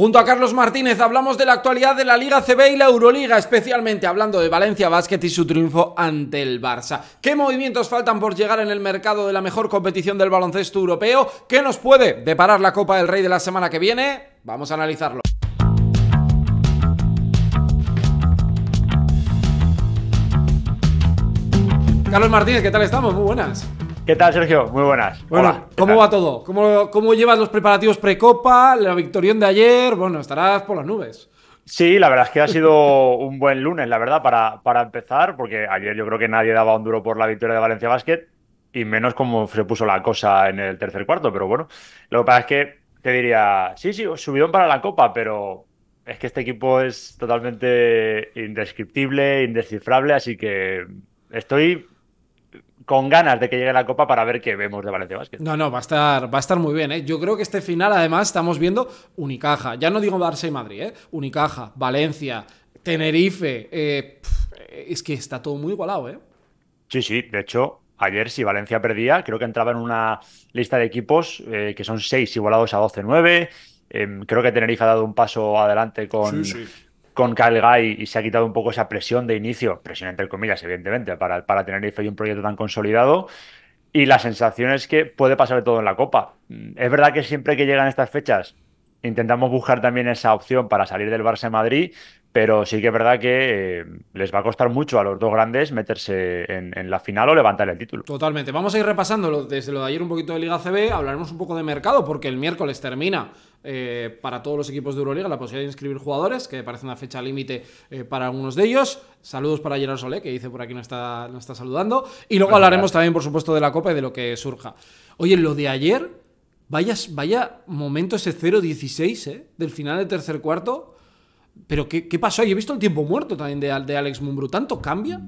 Junto a Carlos Martínez hablamos de la actualidad de la Liga CB y la Euroliga, especialmente hablando de Valencia Basket y su triunfo ante el Barça. ¿Qué movimientos faltan por llegar en el mercado de la mejor competición del baloncesto europeo? ¿Qué nos puede deparar la Copa del Rey de la semana que viene? Vamos a analizarlo. Carlos Martínez, ¿qué tal estamos? Muy buenas. ¿Qué tal, Sergio? Muy buenas. ¿cómo va todo? ¿Cómo, ¿Cómo llevas los preparativos precopa, la victorión de ayer? Bueno, estarás por las nubes. Sí, la verdad es que ha sido un buen lunes, la verdad, para, para empezar, porque ayer yo creo que nadie daba un duro por la victoria de Valencia Basket y menos como se puso la cosa en el tercer cuarto, pero bueno, lo que pasa es que te diría, sí, sí, subieron para la copa, pero es que este equipo es totalmente indescriptible, indescifrable, así que estoy con ganas de que llegue la Copa para ver qué vemos de Valencia No, no, va a estar, va a estar muy bien. ¿eh? Yo creo que este final, además, estamos viendo Unicaja. Ya no digo Barça y Madrid, ¿eh? Unicaja, Valencia, Tenerife. Eh, es que está todo muy igualado, ¿eh? Sí, sí. De hecho, ayer si Valencia perdía, creo que entraba en una lista de equipos eh, que son seis igualados a 12-9. Em, creo que Tenerife ha dado un paso adelante con, con Kyle y se ha quitado un poco esa presión de inicio, presión entre comillas, evidentemente, para, para tener y un proyecto tan consolidado. Y la sensación es que puede pasar de todo en la Copa. Mm, es verdad que siempre que llegan estas fechas intentamos buscar también esa opción para salir del Barça Madrid, pero sí que es verdad que eh, les va a costar mucho a los dos grandes meterse en, la final o levantar el título. Totalmente. Vamos a ir repasando desde lo de ayer un poquito de Liga CB. Hablaremos un poco de mercado porque el miércoles termina eh, para todos los equipos de Euroliga la posibilidad de inscribir jugadores, que parece una fecha límite eh, para algunos de ellos. Saludos para Gerard Solé, que dice por aquí no está, no está saludando. Y luego hablaremos también, por supuesto, de la Copa y de lo que surja. Oye, lo de ayer, vaya, vaya momento ese 0-16 del final del tercer cuarto pero ¿qué, pasó? Yo he visto el tiempo muerto también de, de Alex Mumbru. ¿Tanto cambia?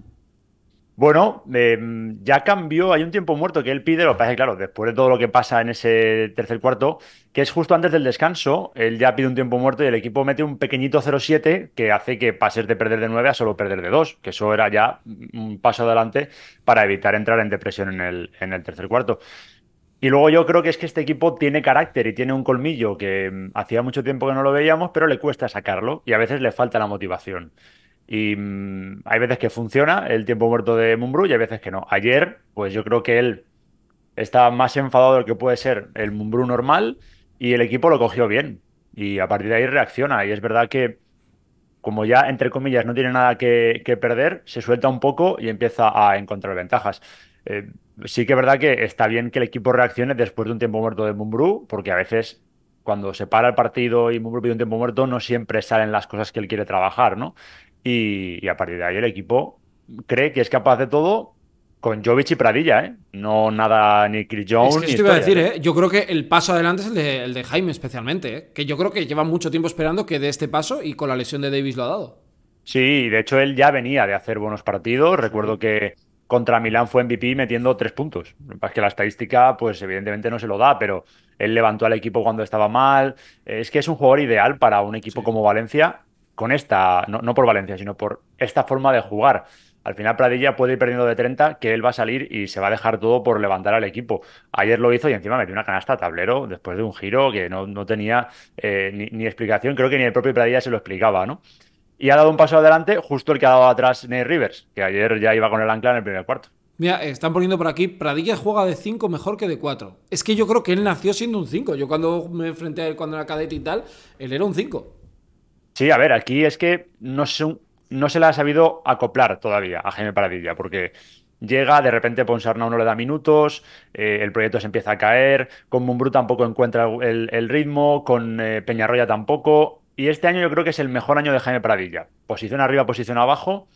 Bueno, em, ya cambió, hay un tiempo muerto que él pide, lo que pasa es claro, después de todo lo que pasa en ese tercer cuarto, que es justo antes del descanso, él ya pide un tiempo muerto y el equipo mete un pequeñito 0-7 que hace que pases de perder de 9 a solo perder de 2, que eso era ya un paso adelante para evitar entrar en depresión en el, en el tercer cuarto. Y luego yo creo que es que este equipo tiene carácter y tiene un colmillo que mm, hacía mucho tiempo que no lo veíamos, pero le cuesta sacarlo y a veces le falta la motivación. Y mm, hay veces que funciona el tiempo muerto de Mumbrú y hay veces que no. Ayer, pues yo creo que él está más enfadado del que puede ser el Mumbrú normal y el equipo lo cogió bien. Y a partir de ahí reacciona. Y es verdad que, como ya, entre comillas, no tiene nada que perder, se suelta un poco y empieza a encontrar ventajas. Eh, sí que es verdad que está bien que el equipo reaccione después de un tiempo muerto de Mumbrú, porque a veces cuando se para el partido y Mumbrú pide un tiempo muerto, no siempre salen las cosas que él quiere trabajar, ¿no? Y, a partir de ahí el equipo cree que es capaz de todo con Jovic y Pradilla, ¿eh? No nada ni Chris Jones. a decir, ¿eh? ¿eh? Yo creo que el paso adelante es el de, Jaime especialmente, Que yo creo que lleva mucho tiempo esperando que dé este paso y con la lesión de Davis lo ha dado. Sí, de hecho él ya venía de hacer buenos partidos. Recuerdo que contra Milán fue MVP metiendo tres puntos. Es que la estadística, pues evidentemente no se lo da, pero él levantó al equipo cuando estaba mal. Es que es un jugador ideal para un equipo como Valencia, con esta, no, por Valencia, sino por esta forma de jugar. Al final Pradilla puede ir perdiendo de 30, que él va a salir y se va a dejar todo por levantar al equipo. Ayer lo hizo y encima metió una canasta a tablero después de un giro que no, tenía eh, ni, explicación. Creo que ni el propio Pradilla se lo explicaba, ¿no? y ha dado un paso adelante justo el que ha dado atrás Ney Rivers, que ayer ya iba con el ancla en el primer cuarto. Mira, están poniendo por aquí, Pradilla juega de 5 mejor que de 4. Es que yo creo que él nació siendo un 5. Yo cuando me enfrenté a él cuando era cadete y tal, él era un 5. Sí, a ver, aquí es que no se, no se la ha sabido acoplar todavía a Jaime Pradilla, porque llega, de repente Ponsarnau no le da minutos, eh, el proyecto se empieza a caer, con Mumbrú tampoco encuentra el, ritmo, con eh, Peñarroya tampoco, y este año yo creo que es el mejor año de Jaime Pradilla. Posición arriba, posición abajo.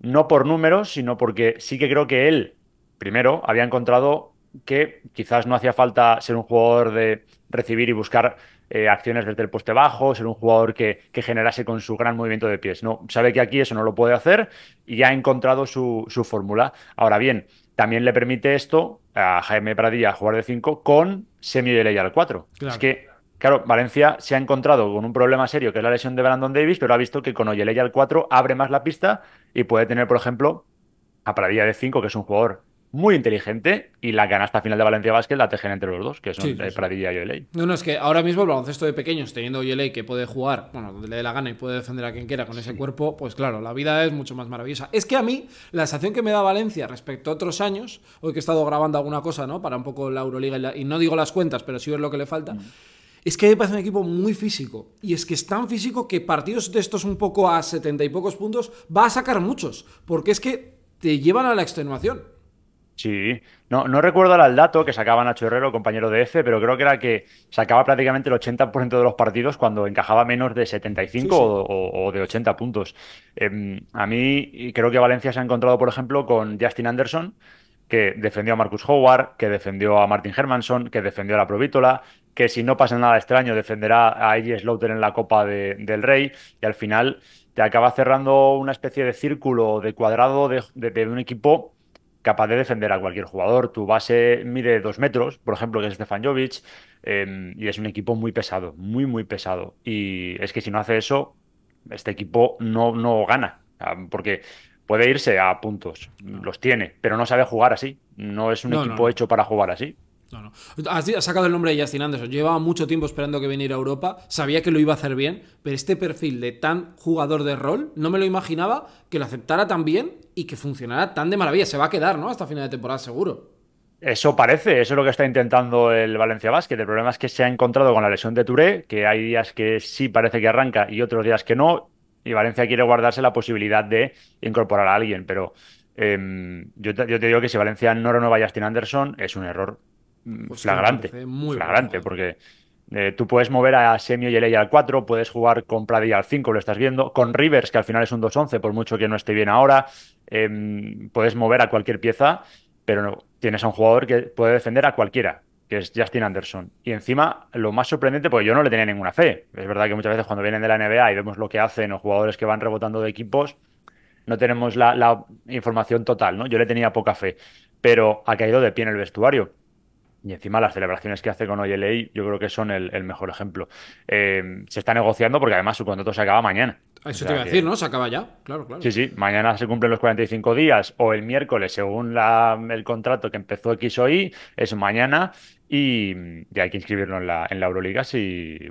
No por números, sino porque sí que creo que él, primero, había encontrado que quizás no hacía falta ser un jugador de recibir y buscar eh, acciones desde el poste bajo, ser un jugador que, generase con su gran movimiento de pies. No, sabe que aquí eso no lo puede hacer y ha encontrado su, fórmula. Ahora bien, también le permite esto a Jaime Pradilla jugar de 5 con semi de ley al 4. Es que Claro, Valencia se ha encontrado con un problema serio que es la lesión de Brandon Davis, pero ha visto que con Oyeleya al 4 abre más la pista y puede tener, por ejemplo, a Pradilla de 5, que es un jugador muy inteligente y la hasta final de Valencia Vázquez la tejen entre los dos, que son eh, y Oyeley. No, no, es que ahora mismo el baloncesto de pequeños, teniendo Oyeley que puede jugar, bueno, donde le dé la gana y puede defender a quien quiera con ese cuerpo, pues claro, la vida es mucho más maravillosa. Es que a mí, la sensación que me da Valencia respecto a otros años, hoy que he estado grabando alguna cosa, ¿no? Para un poco la Euroliga y, no digo las cuentas, pero sí es lo que le falta. Mm. Es que me parece un equipo muy físico. Y es que es tan físico que partidos de estos un poco a 70 y pocos puntos va a sacar muchos. Porque es que te llevan a la extenuación. Sí, no, recuerdo el dato que sacaba Nacho Herrero, compañero de F, pero creo que era que sacaba prácticamente el 80% de los partidos cuando encajaba menos de 75 O, de 80 puntos. Em, a mí creo que Valencia se ha encontrado, por ejemplo, con Justin Anderson, que defendió a Marcus Howard, que defendió a Martin Hermanson, que defendió a la Provítola, que si no pasa nada extraño este defenderá a A.G. Slaughter en la Copa del Rey y al final te acaba cerrando una especie de círculo, de cuadrado de, de, un equipo capaz de defender a cualquier jugador. Tu base mide dos metros, por ejemplo, que es Stefan Jovic, em, y es un equipo muy pesado, muy, muy pesado. Y es que si no hace eso, este equipo no, no gana, porque puede irse a puntos, los tiene, pero no sabe jugar así. No es un equipo hecho para jugar así. No, no. Ah, Has sacado el nombre de Justin Anderson. Llevaba mucho tiempo esperando que viniera a Europa. Sabía que lo iba a hacer bien, pero este perfil de tan jugador de rol, no me lo imaginaba que lo aceptara tan bien y que funcionara tan de maravilla. Se va a quedar, ¿no? Hasta final de temporada, seguro. Eso parece, eso es lo que está intentando el Valencia Basket. El problema es que se ha encontrado con la lesión de Touré, que hay días que sí parece que arranca y otros días que no. Y Valencia quiere guardarse la posibilidad de incorporar a alguien, pero em, yo, yo, te, digo que si Valencia no renueva a Justin Anderson, es un error Mm, pues flagrante. flagrante, porque eh, tú puedes mover a Semio y Ley al 4, puedes jugar con Pradilla al 5, lo estás viendo, con Rivers, que al final es un 2-11, por mucho que no esté bien ahora, em, puedes mover a cualquier pieza, pero no, tienes a un jugador que puede defender a cualquiera, que es Justin Anderson. Y encima, lo más sorprendente, porque yo no le tenía ninguna fe. Es verdad que muchas veces cuando vienen de la NBA y vemos lo que hacen los jugadores que van rebotando de equipos, no tenemos la, la información total, ¿no? Yo le tenía poca fe, pero ha caído de pie en el vestuario y encima las celebraciones que hace con OLA yo creo que son el, mejor ejemplo. Eh, se está negociando porque además su contrato se acaba mañana. Eso te iba a decir, ¿no? Se acaba ya, claro, claro. Sí, sí, mañana se cumplen los 45 días o el miércoles, según la, el contrato que empezó X es mañana y, mm, hay que inscribirlo en la, en la Euroliga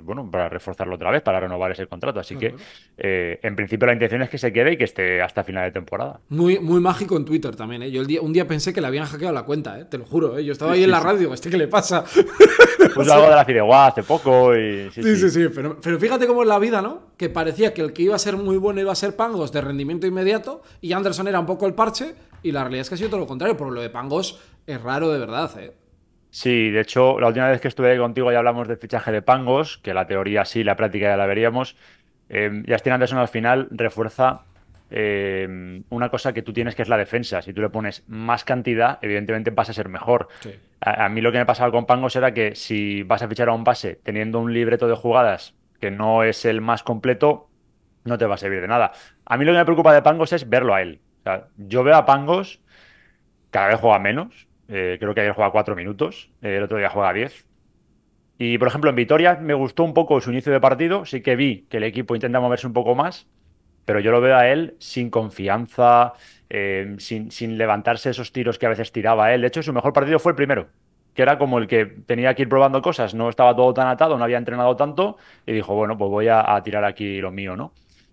bueno, para reforzarlo otra vez, para renovar ese contrato. Así que, eh, en principio, la intención es que se quede y que esté hasta final de temporada. Muy, muy mágico en Twitter también, ¿eh? Yo el día, un día pensé que le habían hackeado la cuenta, ¿eh? Te lo juro, ¿eh? Yo estaba ahí en la radio, ¿este qué le pasa? Pues algo de la Fideuá hace poco Sí, sí, sí, pero, fíjate cómo es la vida, ¿no? Que parecía que el que iba a ser muy bueno iba a ser Pangos de rendimiento inmediato y Anderson era un poco el parche y la realidad es que ha sido todo lo contrario, Porque lo de Pangos es raro de verdad, ¿eh? Sí, de hecho, la última vez que estuve contigo ya hablamos de fichaje de Pangos, que la teoría sí, la práctica ya la veríamos. Eh, Justin Anderson al final refuerza em, una cosa que tú tienes que es la defensa. Si tú le pones más cantidad, evidentemente pasa a ser mejor. A, mí lo que me pasaba con Pangos era que si vas a fichar a un pase teniendo un libreto de jugadas que no es el más completo, no te va a servir de nada. A mí lo que me preocupa de Pangos es verlo a él. yo veo a Pangos, cada vez juega menos, eh, creo que ayer juega cuatro minutos, eh, el otro día juega 10. Y por ejemplo, en Vitoria me gustó un poco su inicio de partido. Sí que vi que el equipo intenta moverse un poco más, pero yo lo veo a él sin confianza, eh, sin, levantarse esos tiros que a veces tiraba él. De hecho, su mejor partido fue el primero, que era como el que tenía que ir probando cosas. No estaba todo tan atado, no había entrenado tanto y dijo, bueno, pues voy a, tirar aquí lo mío, ¿no?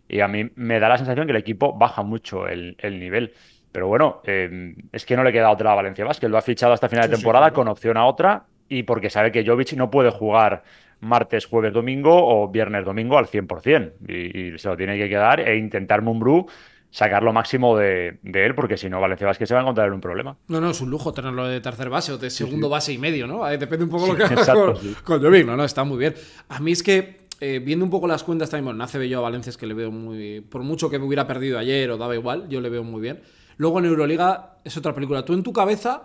Y a mí me da la sensación que el equipo baja mucho el, el nivel. Pero bueno, eh, es que no le queda otra a Valencia Vázquez. Lo ha fichado hasta final de temporada con opción a otra y porque sabe que Jovic no puede jugar martes, jueves, domingo o viernes, domingo al 100%. Y, se lo tiene que quedar e intentar Mumbrú sacar lo máximo de, él, porque si no, Valencia Vázquez se va a encontrar en un problema. No, no, es un lujo tenerlo de tercer base o de segundo base y medio, ¿no? Depende un poco lo que haga exacto, con, No, no, está muy bien. A mí es que eh, viendo un poco las cuentas también, bueno, nace yo a Valencia es que le veo muy. Por mucho que me hubiera perdido ayer o daba igual, yo le veo muy bien. Luego en Euroliga es otra película. Tú en tu cabeza,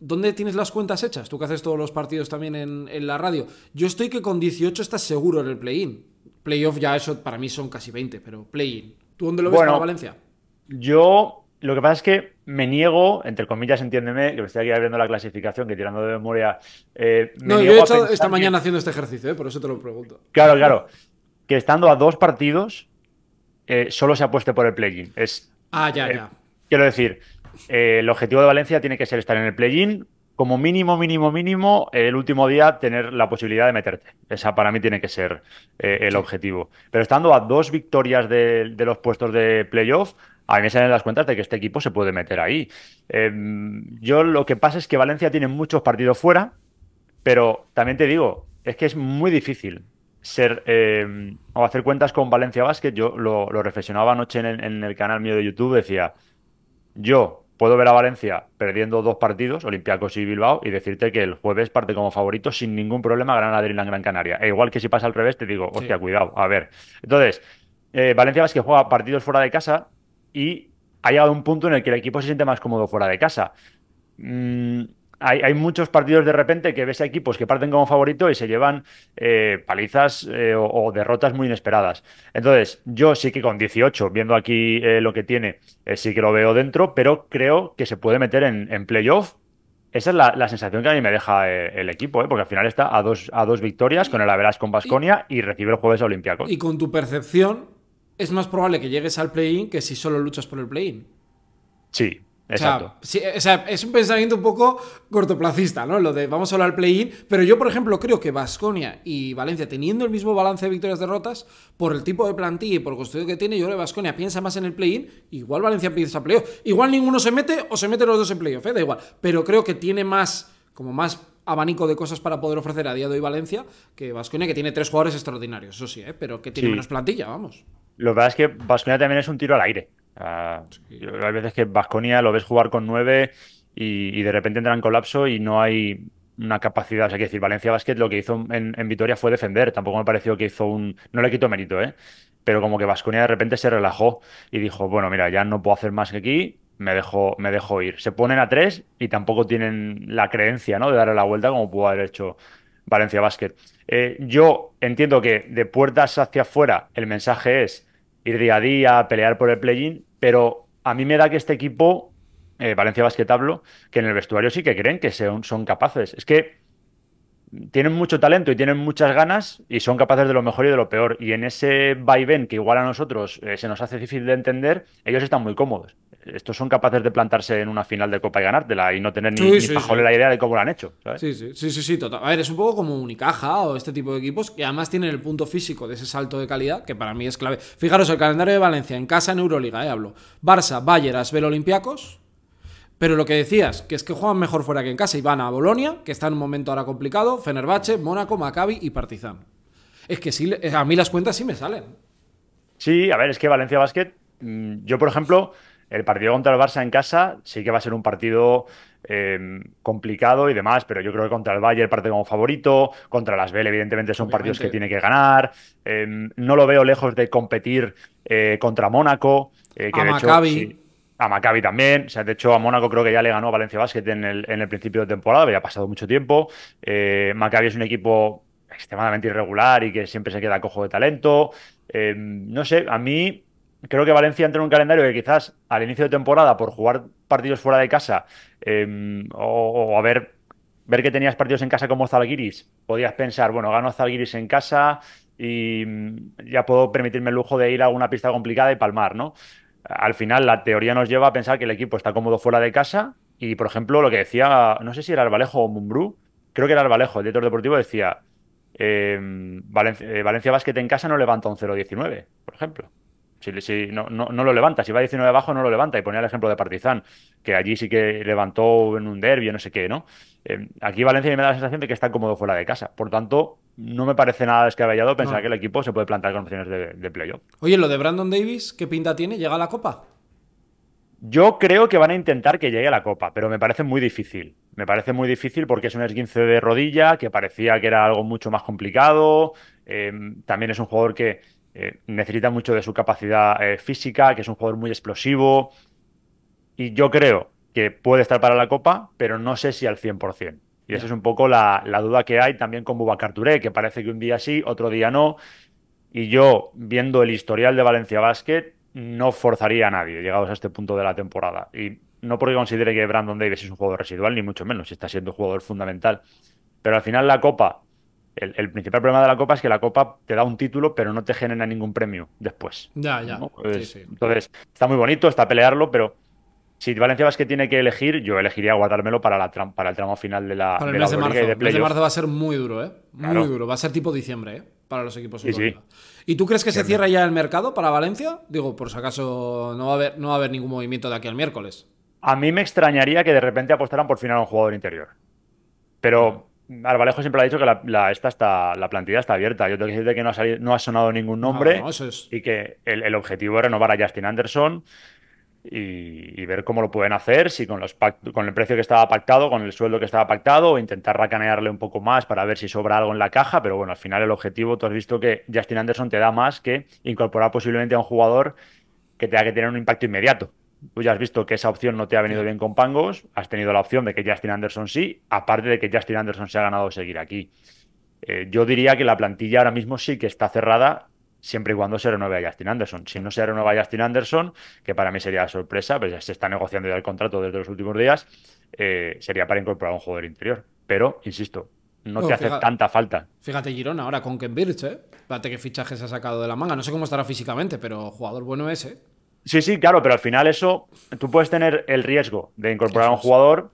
¿dónde tienes las cuentas hechas? Tú que haces todos los partidos también en, la radio. Yo estoy que con 18 estás seguro en el play-in. Playoff ya eso para mí son casi 20, pero play-in. ¿Tú dónde lo ves para Valencia? Yo lo que pasa es que me niego, entre comillas, entiéndeme, que me estoy aquí abriendo la clasificación, que tirando de memoria. Eh, no, yo he hecho esta mañana haciendo este ejercicio, eh, por eso te lo pregunto. Claro, claro. Que estando a dos partidos, eh, solo se apueste por el play-in. Ah, ya, ya. Quiero decir, eh, el objetivo de Valencia tiene que ser estar en el play-in, como mínimo, mínimo, mínimo, el último día tener la posibilidad de meterte. Esa para mí tiene que ser eh, el objetivo. Pero estando a dos victorias de, los puestos de playoff, a mí me salen las cuentas de que este equipo se puede meter ahí. Em, yo lo que pasa es que Valencia tiene muchos partidos fuera, pero también te digo, es que es muy difícil ser em, o hacer cuentas con Valencia Basket. Yo lo, reflexionaba anoche en el canal mío de YouTube, decía yo puedo ver a Valencia perdiendo dos partidos, Olympiacos y Bilbao, y decirte que el jueves parte como favorito sin ningún problema Granada en Gran Canaria. E igual que si pasa al revés, te digo, hostia, cuidado, a ver. Entonces, eh, Valencia es que juega partidos fuera de casa y ha llegado un punto en el que el equipo se siente más cómodo fuera de casa. Mm, hay, muchos partidos de repente que ves a equipos que parten como favorito y se llevan eh, palizas eh, o, derrotas muy inesperadas. Entonces, yo sí que con 18, viendo aquí eh, lo que tiene, sí que lo veo dentro, pero creo que se puede meter en, playoff. Esa es la, sensación que a mí me deja el equipo, porque al final está a dos, victorias con el Averas con Basconia y, recibe el jueves a Y con tu percepción, es más probable que llegues al play-in que si solo luchas por el play-in. Sí, Exacto. es un pensamiento un poco cortoplacista, ¿no? Lo de vamos a hablar del play-in, pero yo, por ejemplo, creo que Vasconia y Valencia, teniendo el mismo balance de victorias-derrotas, por el tipo de plantilla y por el construido que tiene, yo creo que Vasconia piensa más en el play-in, igual Valencia piensa play-off, Igual ninguno se mete o se meten los dos en play ¿eh? da igual. Pero creo que tiene más, como más abanico de cosas para poder ofrecer a día de hoy Valencia que Vasconia, que tiene tres jugadores extraordinarios, eso sí, ¿eh? pero que tiene menos plantilla, vamos. Lo verdad es que Vasconia también es un tiro al aire. Hay veces que Vasconia lo ves jugar con 9 y, de repente entra en colapso y no hay una capacidad. O sea, que decir, Valencia Basket lo que hizo en, Vitoria fue defender. Tampoco me pareció que hizo un. No le quito mérito, ¿eh? Pero como que Vasconia de repente se relajó y dijo, bueno, mira, ya no puedo hacer más que aquí. Me dejo, me ir. Se ponen a tres y tampoco tienen la creencia ¿no? de darle la vuelta como pudo haber hecho Valencia Basket. Eh, yo entiendo que de puertas hacia afuera el mensaje es ir día a día, a pelear por el play-in, pero a mí me da que este equipo, eh, Valencia basquetablo que en el vestuario sí que creen que son, capaces. Es que tienen mucho talento y tienen muchas ganas y son capaces de lo mejor y de lo peor. Y en ese vaivén que igual a nosotros eh, se nos hace difícil de entender, ellos están muy cómodos estos son capaces de plantarse en una final de Copa y ganártela y no tener ni, la idea de cómo lo han hecho. ¿sabes? Sí, sí, sí, sí, total. A ver, es un poco como Unicaja o este tipo de equipos que además tienen el punto físico de ese salto de calidad que para mí es clave. Fijaros el calendario de Valencia en casa en Euroliga, eh, hablo. Barça, Bayer, Asbel, Olympiacos. Pero lo que decías, que es que juegan mejor fuera que en casa y van a Bolonia, que está en un momento ahora complicado, Fenerbahce, Mónaco, Maccabi y Partizan. Es que sí, eh, a mí las cuentas sí me salen. Sí, a ver, es que Valencia Basket, mm, yo por ejemplo, el partido contra el Barça en casa sí que va a ser un partido eh, complicado y demás, pero yo creo que contra el Bayern parte como favorito, contra las Bell evidentemente son partidos que tiene que ganar, em, no lo veo lejos de competir eh, contra Mónaco, eh, que a Maccabi. a Maccabi también, o sea, de hecho a Mónaco creo que ya le ganó Valencia Basket en el, en el principio de temporada, había pasado mucho tiempo. Maccabi es un equipo extremadamente irregular y que siempre se queda cojo de talento. Em, no sé, a mí creo que Valencia entra en un calendario que quizás al inicio de temporada, por jugar partidos fuera de casa em, o, a ver, ver que tenías partidos en casa como Zalgiris, podías pensar, bueno, gano en casa y mm, ya puedo permitirme el lujo de ir a una pista complicada y palmar, ¿no? Al final, la teoría nos lleva a pensar que el equipo está cómodo fuera de casa y, por ejemplo, lo que decía, no sé si era Arbalejo o Mumbrú, creo que era Arbalejo, el director deportivo, decía, em, Valencia, eh, basquet en casa no levanta un 0-19, por ejemplo. Si, no, no, lo levanta, si va 19 abajo no lo levanta. Y ponía el ejemplo de Partizan, que allí sí que levantó en un derbi, no sé qué, ¿no? Eh, aquí Valencia me da la sensación de que está cómodo fuera de casa. Por tanto, no me parece nada descabellado pensar que el equipo se puede plantar con opciones de, playoff. Oye, lo de Brandon Davis, ¿qué pinta tiene? ¿Llega a la Copa? Yo creo que van a intentar que llegue a la Copa, pero me parece muy difícil. Me parece muy difícil porque es un esguince de rodilla, que parecía que era algo mucho más complicado. Eh, también es un jugador que eh, necesita mucho de su capacidad eh, física, que es un jugador muy explosivo. Y yo creo que puede estar para la Copa, pero no sé si al 100%. Y esa es un poco la, duda que hay también con Bubacar Touré, que parece que un día sí, otro día no. Y yo, viendo el historial de Valencia Basket, no forzaría a nadie llegados a este punto de la temporada. Y no porque considere que Brandon Davis es un jugador residual, ni mucho menos, está siendo un jugador fundamental. Pero al final la Copa el, principal problema de la copa es que la copa te da un título, pero no te genera ningún premio después. Ya, ya. Entonces, está muy bonito, está pelearlo, pero si Valencia que tiene que elegir, yo elegiría guardármelo para, el tramo final de la. Para el de mes de, marzo. el mes de marzo va a ser muy duro, ¿eh? Muy duro. Va a ser tipo diciembre, ¿eh? Para los equipos. ¿Y tú crees que se cierra ya el mercado para Valencia? Digo, por si acaso no va a haber, no va a haber ningún movimiento de aquí al miércoles. A mí me extrañaría que de repente apostaran por final a un jugador interior. Pero Arbalejo siempre ha dicho que la, esta está, la plantilla está abierta. Yo tengo que decirte que no ha, sonado ningún nombre y que el, objetivo es renovar a Justin Anderson y, ver cómo lo pueden hacer, si con, los con el precio que estaba pactado, con el sueldo que estaba pactado, o intentar racanearle un poco más para ver si sobra algo en la caja. Pero bueno, al final el objetivo, tú has visto que Justin Anderson te da más que incorporar posiblemente a un jugador que tenga que tener un impacto inmediato tú ya has visto que esa opción no te ha venido bien con Pangos, has tenido la opción de que Justin Anderson sí, aparte de que Justin Anderson se ha ganado seguir aquí. Eh, yo diría que la plantilla ahora mismo sí que está cerrada siempre y cuando se renueve a Justin Anderson. Si no se renueva a Justin Anderson, que para mí sería la sorpresa, pues ya se está negociando ya el contrato desde los últimos días, eh, sería para incorporar a un jugador interior. Pero, insisto, no te hace tanta falta. Fíjate, Girona, ahora con Ken Birch, ¿eh? Fíjate qué fichaje se ha sacado de la manga. No sé cómo estará físicamente, pero jugador bueno ese. ¿eh? Sí, sí, claro, pero al final eso, tú puedes tener el riesgo de incorporar a un jugador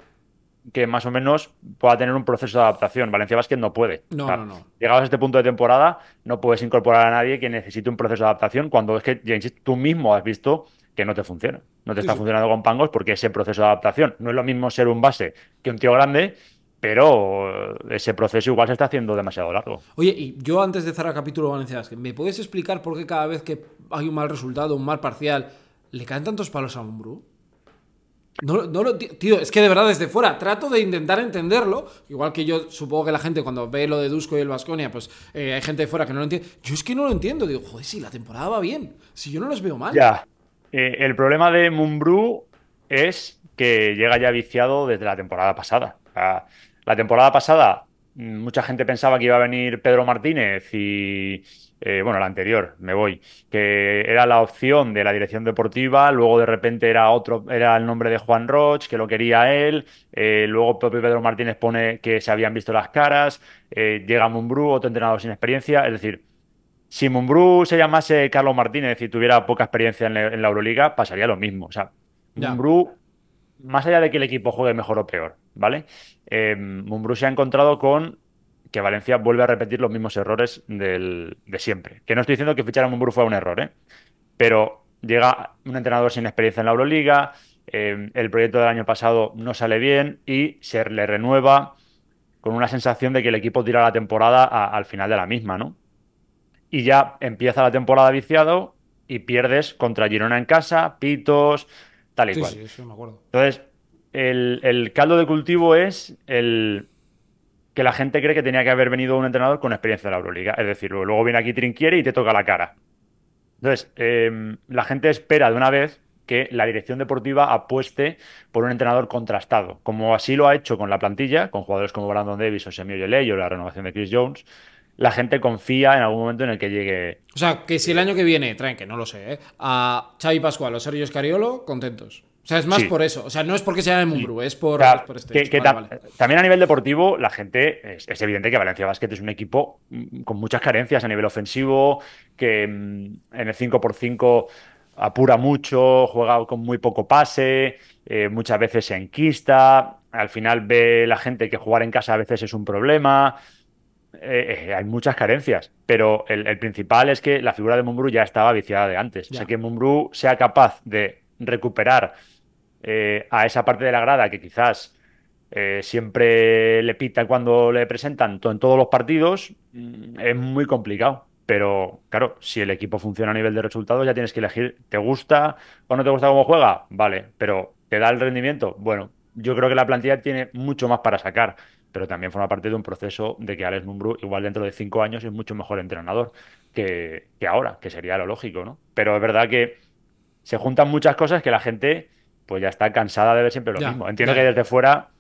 que más o menos pueda tener un proceso de adaptación. Valencia Basket no puede. No, no, Llegados a este punto de temporada, no puedes incorporar a nadie que necesite un proceso de adaptación cuando es que, James, tú mismo has visto que no te funciona. No te está funcionando con pangos porque ese proceso de adaptación no es lo mismo ser un base que un tío grande pero eh, ese proceso igual se está haciendo demasiado largo. Oye, y yo antes de cerrar capítulo Valencianas, ¿me puedes explicar por qué cada vez que hay un mal resultado, un mal parcial, le caen tantos palos a Mumbrú? No, lo, tío, es que de verdad desde fuera trato de intentar entenderlo, igual que yo supongo que la gente cuando ve lo de Dusko y el Vasconia, pues eh, hay gente de fuera que no lo entiende. Yo es que no lo entiendo, digo, joder, si la temporada va bien, si yo no los veo mal. Ya. Eh, el problema de Mumbrú es que llega ya viciado desde la temporada pasada. O sea, la temporada pasada mm, mucha gente pensaba que iba a venir Pedro Martínez y, eh, bueno, la anterior, me voy, que era la opción de la dirección deportiva, luego de repente era otro, era el nombre de Juan Roch, que lo quería él, eh, luego propio Pedro Martínez pone que se habían visto las caras, eh, llega Mumbrú, otro entrenador sin experiencia, es decir, si Mumbrú se llamase Carlos Martínez y tuviera poca experiencia en, la Euroliga, pasaría lo mismo, o sea, Mumbrú más allá de que el equipo juegue mejor o peor, ¿vale? Eh, se ha encontrado con que Valencia vuelve a repetir los mismos errores de siempre. Que no estoy diciendo que fichar a Mumbrú fue un error, ¿eh? Pero llega un entrenador sin experiencia en la Euroliga, eh, el proyecto del año pasado no sale bien y se le renueva con una sensación de que el equipo tira la temporada al final de la misma, ¿no? Y ya empieza la temporada viciado y pierdes contra Girona en casa, Pitos, tal y cual. Entonces, el, caldo de cultivo es el que la gente cree que tenía que haber venido un entrenador con experiencia de la Euroliga. Es decir, luego viene aquí Trinquiere y te toca la cara. Entonces, em, la gente espera de una vez que la dirección deportiva apueste por un entrenador contrastado, como así lo ha hecho con la plantilla, con jugadores como Brandon Davis o Semio Yeley o la renovación de Chris Jones, la gente confía en algún momento en el que llegue. O sea, que si el año que viene traen, que no lo sé, eh, a Xavi Pascual o Sergio Escariolo, contentos. O sea, es más por eso. O sea, no es porque se de Mumbrú, es por, por este. También a nivel deportivo, la gente. Es, evidente que Valencia Basket es un equipo mm, con muchas carencias a nivel ofensivo, que mm, en el 5x5 apura mucho, juega con muy poco pase, eh, muchas veces se enquista. Al final ve la gente que jugar en casa a veces es un problema. Eh, eh, hay muchas carencias, pero el, principal es que la figura de Mumbrú ya estaba viciada de antes. O sea, que Mumbrú sea capaz de recuperar eh, a esa parte de la grada que quizás siempre le pita cuando le presentan en todos los partidos, mm, es muy complicado. Pero claro, si el equipo funciona a nivel de resultados, ya tienes que elegir, ¿te gusta o no te gusta cómo juega? Vale, pero ¿te da el rendimiento? Bueno, yo creo que la plantilla tiene mucho más para sacar pero también forma parte de un proceso de que Alex Mumbrú igual dentro de cinco años es mucho mejor entrenador que, ahora, que sería lo lógico, ¿no? Pero es verdad que se juntan muchas cosas que la gente pues ya está cansada de ver siempre lo mismo. Entiendo que desde fuera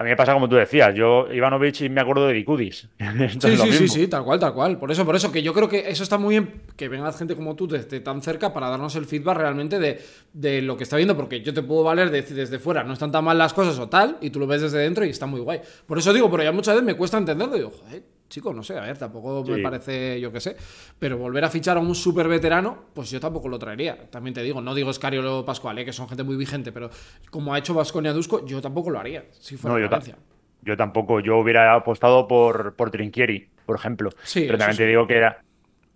a mí me pasa como tú decías, yo Ivanovich y me acuerdo de Dikudis. sí, sí, sí, tal cual, tal cual. Por eso, por eso, que yo creo que eso está muy bien que venga gente como tú desde tan cerca para darnos el feedback realmente de, lo que está viendo, porque yo te puedo valer decir desde fuera, no están tan mal las cosas o tal, y tú lo ves desde dentro y está muy guay. Por eso digo, pero ya muchas veces me cuesta entenderlo, digo, joder chicos, no sé, a ver, tampoco me parece, yo qué sé. Pero volver a fichar a un súper veterano, pues yo tampoco lo traería. También te digo, no digo Escario o Pascual, eh, que son gente muy vigente, pero como ha hecho Vasconia dusco yo tampoco lo haría, si fuera no, yo, tampoco, yo hubiera apostado por, por Trinquieri, por ejemplo. pero también te digo que era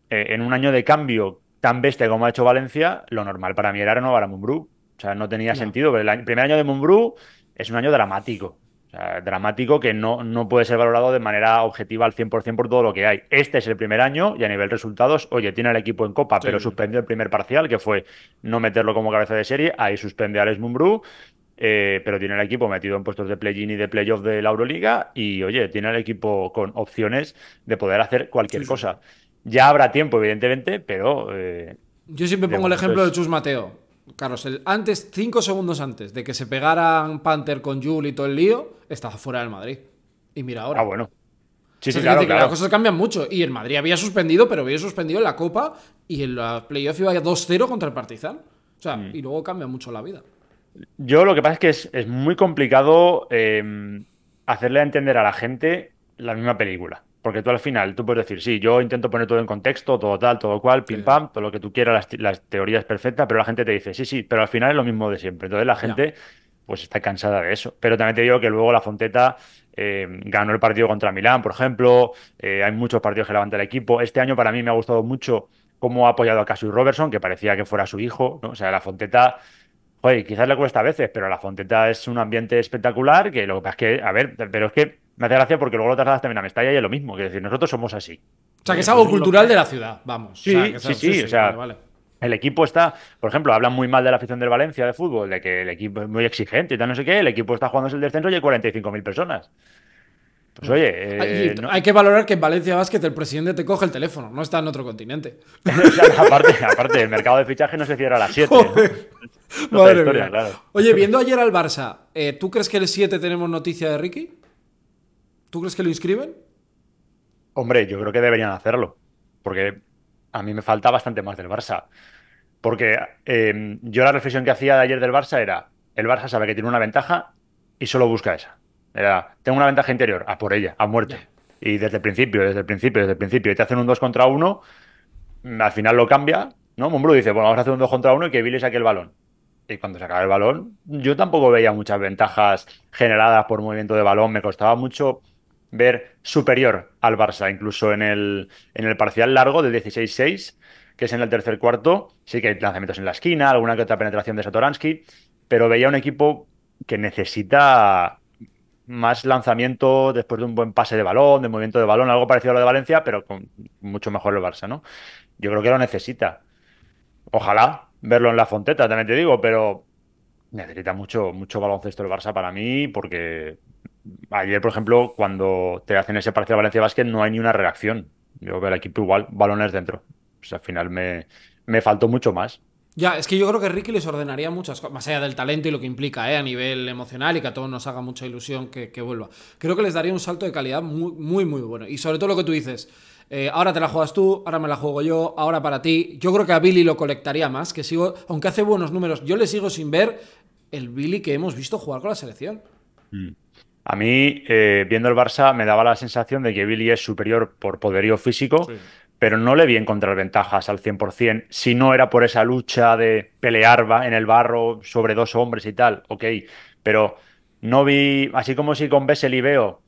eh, en un año de cambio tan bestia como ha hecho Valencia, lo normal para mí era renovar a Mumbrú. O sea, no tenía sentido. Pero el, primer año de Mumbrú es un año dramático dramático que no, no puede ser valorado de manera objetiva al 100% por todo lo que hay. Este es el primer año y a nivel resultados, oye, tiene el equipo en copa, pero suspendió el primer parcial, que fue no meterlo como cabeza de serie, ahí suspende a Alex Mumbrú, eh, pero tiene el equipo metido en puestos de play-in y de playoff de la Euroliga y, oye, tiene el equipo con opciones de poder hacer cualquier cosa. Ya habrá tiempo, evidentemente, pero... Eh, Yo siempre pongo el ejemplo de Chus Mateo. Carlos, antes, cinco segundos antes de que se pegaran Panther con Jul y todo el lío, estaba fuera del Madrid. Y mira ahora. Ah, bueno. Las cosas cambian mucho. Y el Madrid había suspendido, pero había suspendido en la Copa y en la playoff iba 2-0 contra el Partizan. O sea, mm. y luego cambia mucho la vida. Yo lo que pasa es que es, muy complicado eh, hacerle entender a la gente la misma película. Porque tú al final, tú puedes decir, sí, yo intento poner todo en contexto, todo tal, todo cual, pim pam, todo lo que tú quieras, las, teorías perfectas, pero la gente te dice, sí, sí, pero al final es lo mismo de siempre. Entonces la gente, pues está cansada de eso. Pero también te digo que luego la Fonteta eh, ganó el partido contra Milán, por ejemplo. Eh, hay muchos partidos que levanta el equipo. Este año para mí me ha gustado mucho cómo ha apoyado a y Robertson, que parecía que fuera su hijo. ¿no? O sea, la Fonteta Oye, quizás le cuesta a veces, pero la Fonteta es un ambiente espectacular, que lo que pasa es que, a ver, pero es que me hace gracia porque luego lo trasladas también a Mestalla y es lo mismo. que decir, nosotros somos así. O sea, que es pues algo cultural de la ciudad, vamos. Sí, sí, sí, o sea, El equipo está, por ejemplo, hablan muy mal de la afición del Valencia de fútbol, de que el equipo es muy exigente y tal, no sé qué. El equipo está jugando el descenso y hay 45.000 personas. Pues oye. Eh, hay, que valorar que en Valencia Basket el presidente te coge el teléfono, no está en otro continente. aparte, aparte, el mercado de fichaje no se cierra a las 7. Madre mía. Oye, viendo ayer al Barça, eh, ¿tú crees que el 7 tenemos noticia de Ricky? ¿Tú crees que lo inscriben? Hombre, yo creo que deberían hacerlo, porque a mí me falta bastante más del Barça. Porque em, yo la reflexión que hacía de ayer del Barça era, el Barça sabe que tiene una ventaja y solo busca esa. Era, tengo una ventaja interior, a por ella, a muerte. Y desde el principio, desde el principio, desde el principio, y te hacen un 2 contra 1, mm, al final lo cambia, ¿no? dice, bueno, vamos a hacer un 2 contra 1 y que Billy saque el balón. Y cuando se acaba el balón, yo tampoco veía muchas ventajas generadas por movimiento de balón, me costaba mucho ver superior al Barça, incluso en el, en el parcial largo de 16-6, que es en el tercer cuarto. Sí que hay lanzamientos en la esquina, alguna que otra penetración de Satoransky, pero veía un equipo que necesita más lanzamiento después de un buen pase de balón, de movimiento de balón, algo parecido a lo de Valencia, pero con mucho mejor el Barça, ¿no? Yo creo que lo necesita. Ojalá verlo en la Fonteta, también te digo, pero necesita mucho, mucho baloncesto el Barça para mí, porque ayer, por ejemplo, cuando te hacen ese parcial Valencia Básquet, no hay ni una reacción. Yo veo que el equipo igual, balones dentro. O al final me, faltó mucho más. Ya, es que yo creo que Ricky les ordenaría muchas cosas, más allá del talento y lo que implica eh, a nivel emocional y que a todos nos haga mucha ilusión que, vuelva. Creo que les daría un salto de calidad muy, muy, muy bueno. Y sobre todo lo que tú dices, eh, ahora te la juegas tú, ahora me la juego yo, ahora para ti. Yo creo que a Billy lo colectaría más, que sigo, aunque hace buenos números, yo le sigo sin ver el Billy que hemos visto jugar con la selección. Mm. A mí, eh, viendo el Barça, me daba la sensación de que Billy es superior por poderío físico, pero no le vi encontrar ventajas al 100%. Si no era por esa lucha de pelear en el barro sobre dos hombres y tal, ok, pero no vi, así como si con Bessel y veo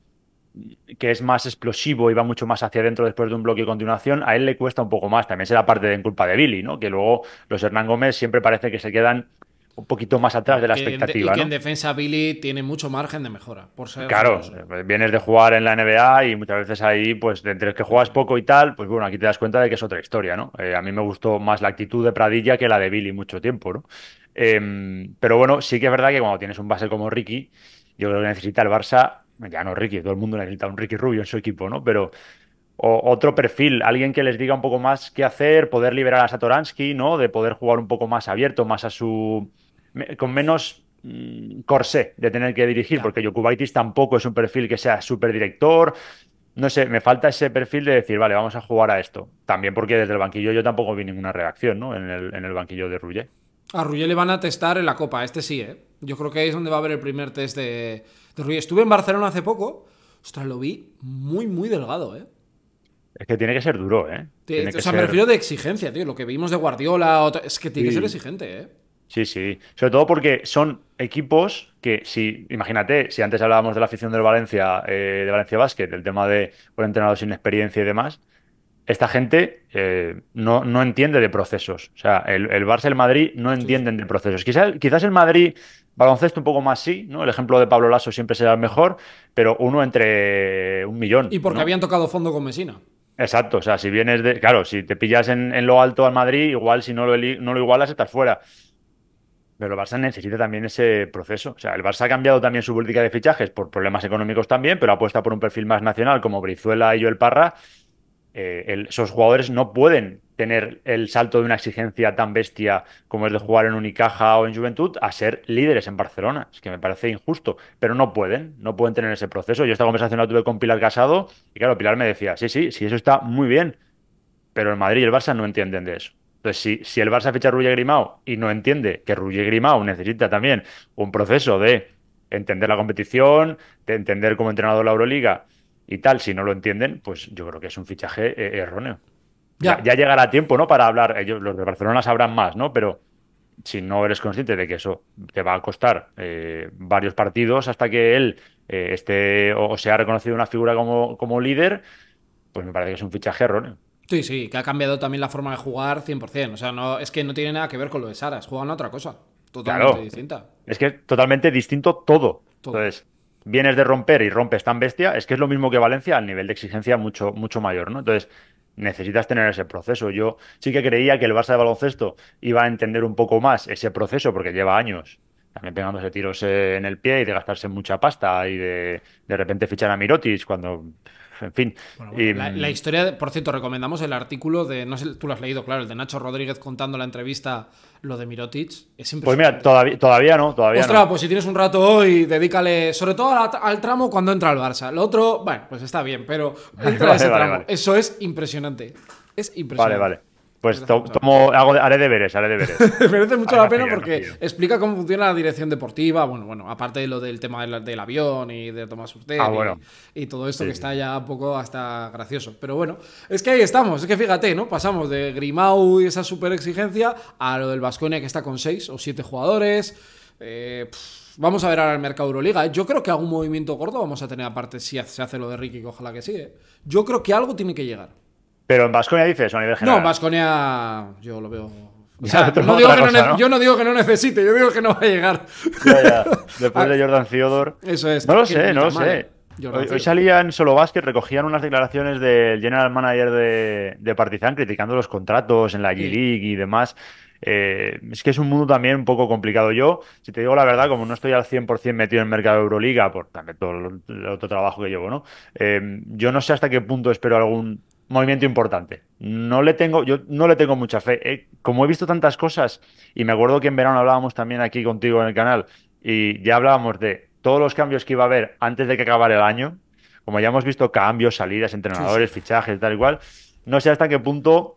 que es más explosivo y va mucho más hacia adentro después de un bloque y continuación, a él le cuesta un poco más. También será parte de en culpa de Billy, ¿no? Que luego los Hernán Gómez siempre parece que se quedan un poquito más atrás de la expectativa. Y que en defensa Billy tiene mucho margen de mejora. Por ser claro, vienes de jugar en la NBA y muchas veces ahí, pues entre que juegas poco y tal, pues bueno, aquí te das cuenta de que es otra historia, ¿no? Eh, a mí me gustó más la actitud de Pradilla que la de Billy mucho tiempo, ¿no? Em, pero bueno, sí que es verdad que cuando tienes un base como Ricky, yo creo que necesita el Barça, ya no Ricky, todo el mundo necesita un Ricky Rubio en su equipo, ¿no? Pero otro perfil, alguien que les diga un poco más qué hacer, poder liberar a Satoransky, ¿no? De poder jugar un poco más abierto, más a su con menos mm, corsé de tener que dirigir, porque Yokubaitis tampoco es un perfil que sea súper director. No sé, me falta ese perfil de decir, vale, vamos a jugar a esto. También porque desde el banquillo yo tampoco vi ninguna reacción, ¿no? En el, banquillo de Rullé. A Rullé le van a testar en la Copa, este sí, ¿eh? Yo creo que ahí es donde va a haber el primer test de, de Estuve en Barcelona hace poco, ostras, lo vi muy, muy delgado, ¿eh? Es que tiene que ser duro, ¿eh? Tiene o sea, me refiero de exigencia, tío. Lo que vimos de Guardiola, es que tiene que ser exigente, ¿eh? Sí, sí. Sobre todo porque son equipos que, si, imagínate, si antes hablábamos de la afición del Valencia, eh, de Valencia Basket, el tema de un entrenador sin experiencia y demás, esta gente eh, no, entiende de procesos. O sea, el, el Barça y el Madrid no entienden de procesos. Quizás, quizás el Madrid, baloncesto un poco más sí, ¿no? El ejemplo de Pablo Lasso siempre será el mejor, pero uno entre un millón. Y porque habían tocado fondo con Mesina. Exacto, o sea, si vienes de. Claro, si te pillas en, lo alto al Madrid, igual si no lo, no lo igualas, estás fuera. Pero el Barça necesita también ese proceso. O sea, el Barça ha cambiado también su política de fichajes por problemas económicos también, pero apuesta por un perfil más nacional como Brizuela y Joel Parra. Eh, esos jugadores no pueden tener el salto de una exigencia tan bestia como es de jugar en Unicaja o en Juventud a ser líderes en Barcelona. Es que me parece injusto, pero no pueden, no pueden tener ese proceso. Yo esta conversación la tuve con Pilar Casado y claro, Pilar me decía, sí, sí, sí, eso está muy bien, pero el Madrid y el Barça no entienden de eso. Entonces, si, el Barça ficha a Rulli Grimao y no entiende que Rulli Grimao necesita también un proceso de entender la competición, de entender como entrenador la Euroliga y tal, si no lo entienden, pues yo creo que es un fichaje eh, erróneo. Ya. ya. llegará tiempo, ¿no? Para hablar, ellos, los de Barcelona sabrán más, ¿no? Pero si no eres consciente de que eso te va a costar eh, varios partidos hasta que él eh, esté o, se sea reconocido una figura como líder, pues me parece que es un fichaje erróneo. Sí, sí, que ha cambiado también la forma de jugar 100%. O sea, no, es que no tiene nada que ver con lo de Saras, juegan a otra cosa. Totalmente distinta. Es que es totalmente distinto todo. Entonces, vienes de romper y rompes tan bestia, es que es lo mismo que Valencia al nivel de exigencia mucho, mucho mayor, ¿no? Entonces, necesitas tener ese proceso. Yo sí que creía que el Barça de baloncesto iba a entender un poco más ese proceso, porque lleva años también pegándose tiros en el pie y de gastarse mucha pasta y de de repente fichar a Mirotis cuando en fin. la, em, historia, por cierto, recomendamos el artículo de, no sé, tú lo has leído, claro, el de Nacho Rodríguez contando la entrevista, lo de Mirotic. Es Pues mira, todavía, todavía no, todavía Ostras, pues si tienes un rato hoy, dedícale, sobre todo al, tramo cuando entra el Barça. Lo otro, bueno, pues está bien, pero entra ese tramo. Eso es impresionante. Es impresionante. Vale, vale. Pues tomo, haré deberes, haré deberes. Merece mucho la pena porque explica cómo funciona la dirección deportiva, bueno, bueno, aparte lo del tema del, avión y de Tomás Urtel ah, y, todo esto que está ya un poco hasta gracioso. Pero bueno, es que ahí estamos, es que fíjate, ¿no? Pasamos de Grimau y esa super exigencia a lo del Vasconia que está con seis o siete jugadores. Eh, vamos a ver ahora el mercado Euroliga. ¿eh? Yo creo que algún movimiento gordo vamos a tener aparte si se hace lo de Ricky, ojalá que sí. ¿eh? Yo creo que algo tiene que llegar. Pero en Vasconia dices, o a nivel general. No, Vasconia yo lo veo. digo yo no digo que no necesite, yo digo que no va a llegar. Después de Jordan Theodore. Eso es. No lo sé, no lo sé. Hoy, salía en solo básquet, recogían unas declaraciones del general manager de, Partizan criticando los contratos en la G-League y demás. Eh, es que es un mundo también un poco complicado. Yo, si te digo la verdad, como no estoy al 100% metido en el mercado de Euroliga, por también todo el otro trabajo que llevo, ¿no? Eh, yo no sé hasta qué punto espero algún movimiento importante. No le tengo, yo no le tengo mucha fe. Eh, como he visto tantas cosas, y me acuerdo que en verano hablábamos también aquí contigo en el canal, y ya hablábamos de todos los cambios que iba a haber antes de que acabara el año, como ya hemos visto cambios, salidas, entrenadores, fichajes, tal y cual, no sé hasta qué punto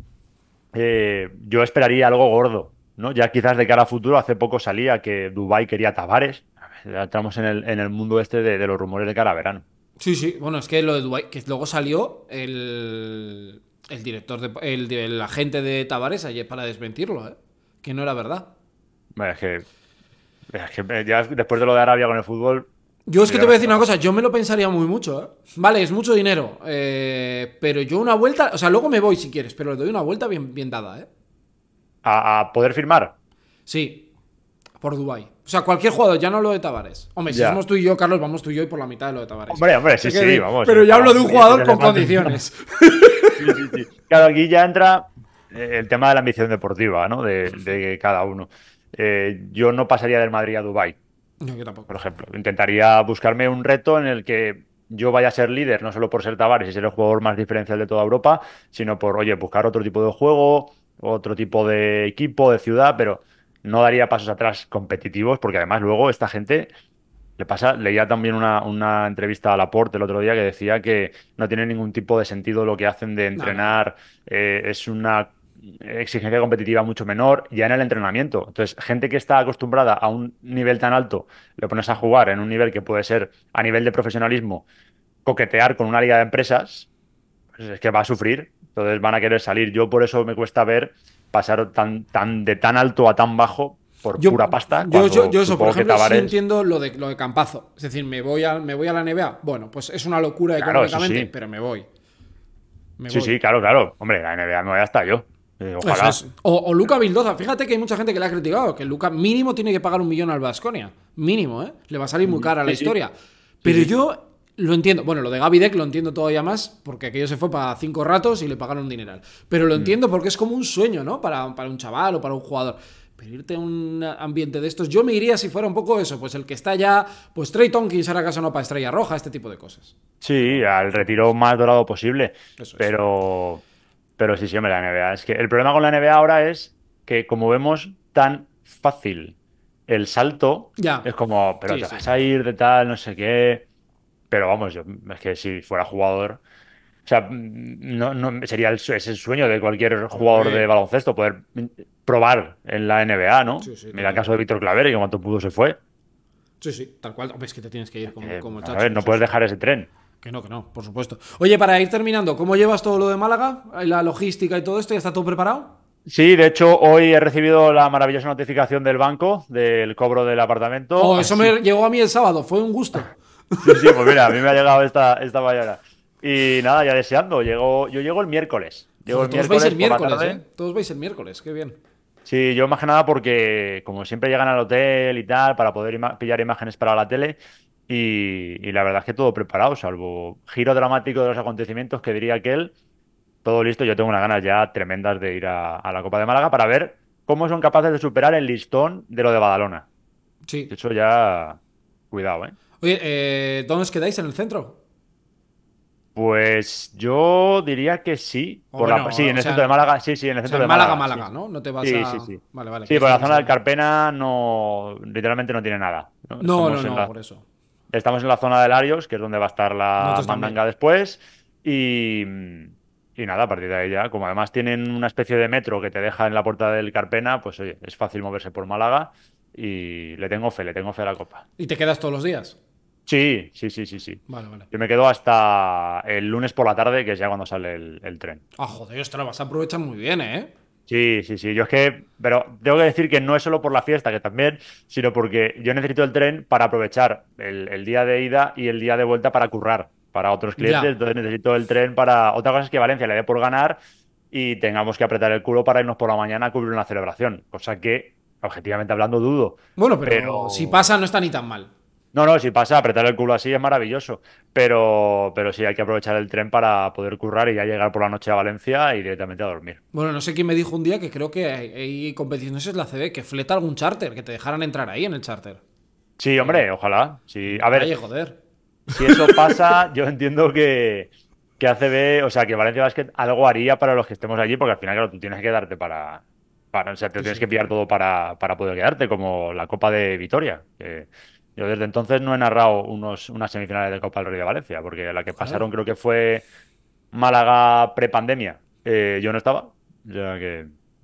eh, yo esperaría algo gordo. ¿no? Ya quizás de cara a futuro, hace poco salía que Dubai quería tabares, Entramos en el, en el mundo este de, de los rumores de cara a verano. Sí, sí, bueno, es que lo de Dubai, que luego salió el, director, de, el, agente de Tavares ayer para desmentirlo, ¿eh? que no era verdad. Es que, eh, ya después de lo de Arabia con el fútbol, yo es que te voy a decir una cosa, yo me lo pensaría muy mucho. ¿eh? Vale, es mucho dinero, pero yo una vuelta, o sea, luego me voy si quieres, pero le doy una vuelta bien, bien dada, ¿eh? ¿A, a poder firmar? Sí, por Dubai. O sea, cualquier jugador, ya no lo de Tavares. Hombre, si somos tú y yo, Carlos, vamos tú y yo y por la mitad de lo de Tavares. Hombre, hombre, sí, sí, vamos. Pero ya hablo de un jugador con condiciones. claro, aquí ya entra eh, el tema de la ambición deportiva, ¿no? De, cada uno. Eh, yo no pasaría del Madrid a Dubai. yo tampoco. Por ejemplo, intentaría buscarme un reto en el que yo vaya a ser líder, no solo por ser Tavares y ser el jugador más diferencial de toda Europa, sino por, oye, buscar otro tipo de juego, otro tipo de equipo, de ciudad, pero no daría pasos atrás competitivos, porque además luego esta gente le pasa, leía también una, entrevista a Laporte el otro día que decía que no tiene ningún tipo de sentido lo que hacen de entrenar, eh, es una exigencia competitiva mucho menor ya en el entrenamiento. Entonces, gente que está acostumbrada a un nivel tan alto, le pones a jugar en un nivel que puede ser a nivel de profesionalismo, coquetear con una liga de empresas, pues es que va a sufrir. Entonces van a querer salir. Yo por eso me cuesta ver pasar tan, tan, de tan alto a tan bajo por pura pasta. Yo, eso, por ejemplo, sí entiendo lo de, lo de Campazo. Es decir, me voy, a, me voy a la NBA. Bueno, pues es una locura económicamente, pero me voy. sí, sí, claro, claro. Hombre, la NBA no voy hasta yo. Eh, ojalá. O, Luca Vildoza. Fíjate que hay mucha gente que le ha criticado, que Luca mínimo tiene que pagar un millón al Vasconia. Mínimo, ¿eh? Le va a salir muy mm, cara la historia. pero yo lo entiendo. Bueno, lo de Gaby Deck lo entiendo todavía más, porque aquello se fue para cinco ratos y le pagaron dinero dineral. Pero lo mm. entiendo porque es como un sueño, ¿no? Para, un chaval o para un jugador. Pero irte a un ambiente de estos, yo me iría si fuera un poco eso, pues el que está ya, pues Trey Tonkins hará caso no para Estrella Roja, este tipo de cosas. Sí, al retiro más dorado posible. pero, pero sí, sí, hombre, la NBA. Es que el problema con la NBA ahora es que, como vemos, tan fácil el salto, es como, pero te vas a ir de tal, no sé qué. Pero vamos, yo, es que si fuera jugador, o sea, mm, no, sería el, sueño de cualquier jugador de baloncesto poder probar en la NBA, ¿no? Sí, sí, Mira el caso de Víctor Claver y cuánto pudo se fue. Sí, sí, tal cual. es que te tienes que ir como, A ver, no puedes dejar ese tren. Que no, que no, por supuesto. Oye, para ir terminando, ¿cómo llevas todo lo de Málaga? La logística y todo esto, ¿ya está todo preparado? Sí, de hecho, hoy he recibido la maravillosa notificación del banco del cobro del apartamento. Oh, eso me llegó a mí el sábado, fue un gusto. Sí, sí, pues mira, a mí me ha llegado esta, esta mañana. Y nada, ya deseando. Llego, yo llego el miércoles. todos vais el miércoles, ¿eh? Todos vais el miércoles, qué bien. Sí, yo más que nada porque, como siempre, llegan al hotel y tal, para poder pillar imágenes para la tele. Y, la verdad es que todo preparado, salvo giro dramático de los acontecimientos que diría aquel. Todo listo, yo tengo unas ganas ya tremendas de ir a, la Copa de Málaga para ver cómo son capaces de superar el listón de lo de Badalona. Sí. De hecho ya. Cuidado, ¿eh? Oye, eh, ¿dónde os quedáis? ¿En el centro? Pues yo diría que sí. Oh, sí, en el centro de Málaga, sí, sí, en el centro de Málaga. Málaga, Málaga, ¿no? No te sí, Sí, sí. Vale, vale. Sí, por la zona del Carpena no, literalmente no tiene nada. No, no, no, por eso. Estamos en la zona del Arios, que es donde va a estar la mandanga después. Y, y nada, a partir de ahí ya, como además tienen una especie de metro que te deja en la puerta del Carpena, pues oye, es fácil moverse por Málaga y le tengo fe, le tengo fe a la copa. ¿Y te quedas todos los días? Sí, sí, sí, sí, sí. Vale, vale. Yo me quedo hasta el lunes por la tarde, que es ya cuando sale el, tren. Ah, joder, esto lo vas a aprovechar muy bien, ¿eh? Sí, sí, sí. Yo es que, pero tengo que decir que no es solo por la fiesta, que también, sino porque yo necesito el tren para aprovechar el, día de ida y el día de vuelta para currar para otros clientes. Entonces necesito el tren para. Otra cosa es que Valencia le dé por ganar y tengamos que apretar el culo para irnos por la mañana a cubrir una celebración, cosa que, objetivamente hablando, dudo. Bueno, pero... si pasa, no está ni tan mal. No, no, si pasa, apretar el culo así es maravilloso. Pero, pero sí, hay que aprovechar el tren para poder currar y ya llegar por la noche a Valencia y e directamente a dormir. Bueno, no sé quién me dijo un día que creo que hay, competiciones en la CB que fleta algún charter, que te dejaran entrar ahí en el charter. Sí, hombre, ojalá. Sí, a ver. Ay, joder. Si eso pasa, yo entiendo que, que ACB, o sea, que Valencia Basket algo haría para los que estemos allí, porque al final, claro, tú tienes que darte para. para o sea, te tienes que pillar todo para, poder quedarte, como la Copa de Vitoria. Yo desde entonces no he narrado unos, unas semifinales de Copa del Rey de Valencia, porque la que pasaron creo que fue Málaga prepandemia. Eh, yo no estaba,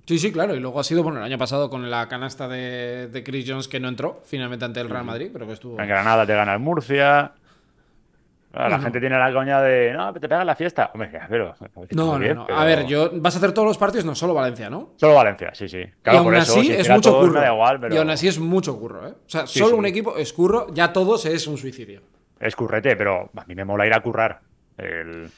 Sí, sí, claro. Y luego ha sido, bueno, el año pasado con la canasta de, de Chris Jones que no entró finalmente ante el Real Madrid, pero que estuvo... En Granada te gana el Murcia. La gente tiene la coña de, no, te pegas la fiesta. Hombre, pero. No, no, A ver, yo, vas a hacer todos los partidos, no, solo Valencia, ¿no? Solo Valencia, sí, sí. Claro, por eso, es mucho curro. Y aún así es mucho curro, ¿eh? O sea, solo un equipo es curro, ya todos es un suicidio. Es pero a mí me mola ir a currar. El...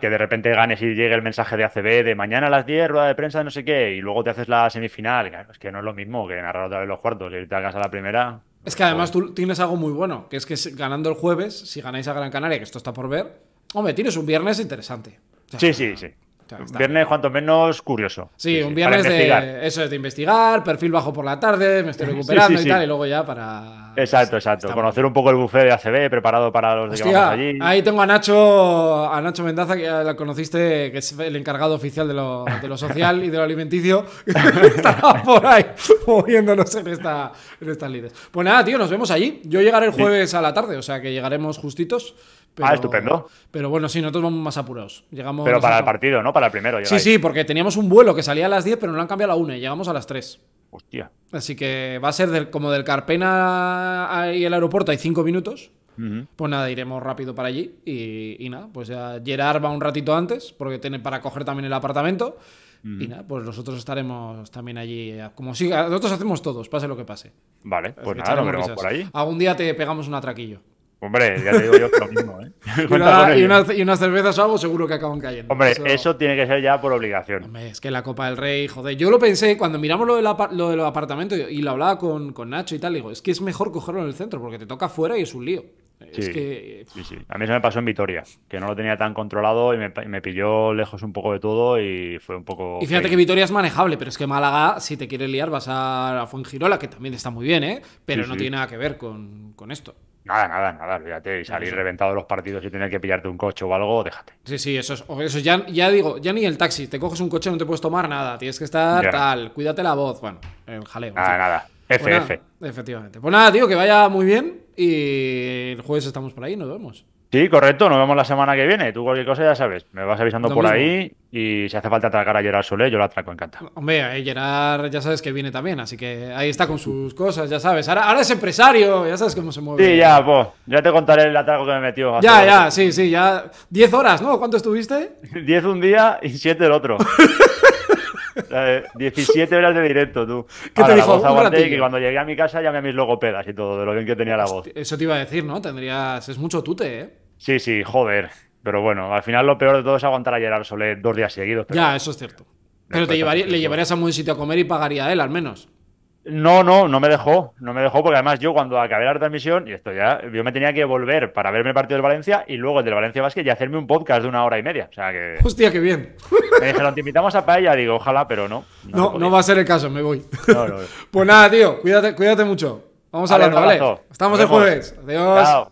Que de repente ganes y llegue el mensaje de ACB de mañana a las 10, rueda de prensa, no sé qué, y luego te haces la semifinal. es que no es lo mismo que narrar otra vez los cuartos y te hagas a la primera. Es que además tú tienes algo muy bueno, que es que ganando el jueves, si ganáis a Gran Canaria, que esto está por ver, hombre, tienes un viernes interesante. sí, sí, sí viernes cuanto menos curioso. Sí, un viernes de eso de investigar, perfil bajo por la tarde, me estoy recuperando y tal, y luego ya para. Exacto, exacto. Conocer un poco el buffet de ACB preparado para los que vamos allí. Ahí tengo a Nacho, a Nacho Mendaza, que ya la conociste, que es el encargado oficial de lo, de lo social y de lo alimenticio. Estaba por ahí moviéndonos en, estas líderes. Pues nada, tío, nos vemos allí. Yo llegaré el jueves a la tarde, o sea que llegaremos justitos ah, estupendo. Pero bueno, sí, nosotros vamos más apurados. Llegamos, pero para el partido, ¿no? Para el primero. ya. Sí, sí, porque teníamos un vuelo que salía a las 10, pero no lo han cambiado a la 1 y llegamos a las 3. Hostia. Así que va a ser como del Carpena y el aeropuerto hay 5 minutos. Pues nada, iremos rápido para allí y, nada, pues ya Gerard va un ratito antes porque tiene para coger también el apartamento y nada, pues nosotros estaremos también allí, eh, como si nosotros hacemos todos, pase lo que pase. Vale, pues nada, nos vamos por ahí. Algún día te pegamos un atraquillo. Hombre, ya te digo yo que lo mismo, ¿eh? y, unas cervezas o algo seguro que acaban cayendo. Hombre, eso... tiene que ser ya por obligación. Hombre, es que la Copa del Rey, joder. Yo lo pensé cuando miramos lo, de, los apartamentos y lo hablaba con, Nacho y tal. Digo, es que es mejor cogerlo en el centro porque te toca fuera y es un lío. Sí, que... sí, A mí eso me pasó en Vitoria, que no lo tenía tan controlado y me, me pilló lejos un poco de todo y fue un poco... Y fíjate que Vitoria es manejable, pero es que Málaga, si te quieres liar, vas a, Fuengirola, que también está muy bien, ¿eh? Pero no tiene nada que ver con, con esto. Nada, nada, nada, fíjate, Y salir reventado de los partidos y tener que pillarte un coche o algo, déjate. Sí, sí, eso es. Eso ya, ya digo, ya ni el taxi. Te coges un coche, no te puedes tomar nada. Tienes que estar tal. Cuídate la voz. Bueno, el jaleo. Nada, nada. Pues F, efectivamente. Pues nada, tío, que vaya muy bien. Y el jueves estamos por ahí, nos vemos. Sí, correcto, nos vemos la semana que viene. Tú cualquier cosa ya sabes, me vas avisando por ahí y si hace falta atracar a Gerard Solé, yo lo atraco, encanta. Hombre, eh, Gerard ya sabes que viene también, así que ahí está con sus cosas, ya sabes. Ahora, es empresario, ya sabes cómo se mueve. Sí, ya, pues, ya te contaré el atraco que me metió. ya, ya, sí, sí, ya. Diez horas, ¿no? ¿Cuánto estuviste? Diez un día y siete el otro. 17 horas de directo, tú. ¿Qué te dijo? que cuando llegué a mi casa llamé a mis logopedas y todo, de lo bien que tenía la voz. Eso te iba a decir, ¿no? Tendrías. Es mucho tute, ¿eh? Sí, sí, joder. Pero bueno, al final lo peor de todo es aguantar a Gerard Sole dos días seguidos. Ya, eso es cierto. Pero te llevaría, le llevarías a un sitio a comer y pagaría a él, al menos. No, no, no me dejó. No me dejó porque además yo cuando acabé la transmisión, y esto ya, yo me tenía que volver para verme el partido del Valencia y luego el del Valencia Vázquez y hacerme un podcast de una hora y media. O sea que. Hostia, qué bien. Me dijeron, te invitamos a paella. Digo, ojalá, pero no. No, no, va a ser el caso, me voy. pues nada, tío, cuídate, cuídate mucho. Vamos a hablando, ¿vale? Estamos el jueves. Adiós.